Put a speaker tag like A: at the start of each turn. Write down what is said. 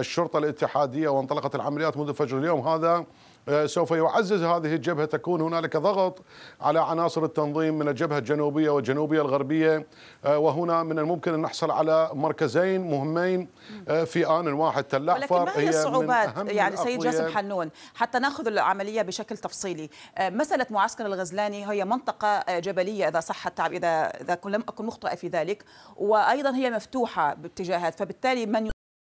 A: الشرطة الاتحادية وانطلقت العمليات منذ فجر اليوم هذا آه، سوف يعزز هذه الجبهة تكون هنالك ضغط على عناصر التنظيم من الجبهة الجنوبية والجنوبية الغربية آه، وهنا من الممكن أن نحصل على مركزين مهمين آه، في آن واحد تل ولكن ما هي الصعوبات يعني سيد جاسم
B: حنون حتى ناخذ العملية بشكل تفصيلي مسألة معسكر الغزلاني هي منطقة جبلية إذا صح التعبير إذا إذا لم أكن مخطئة في ذلك وأيضا هي مفتوحة باتجاهات فبالتالي من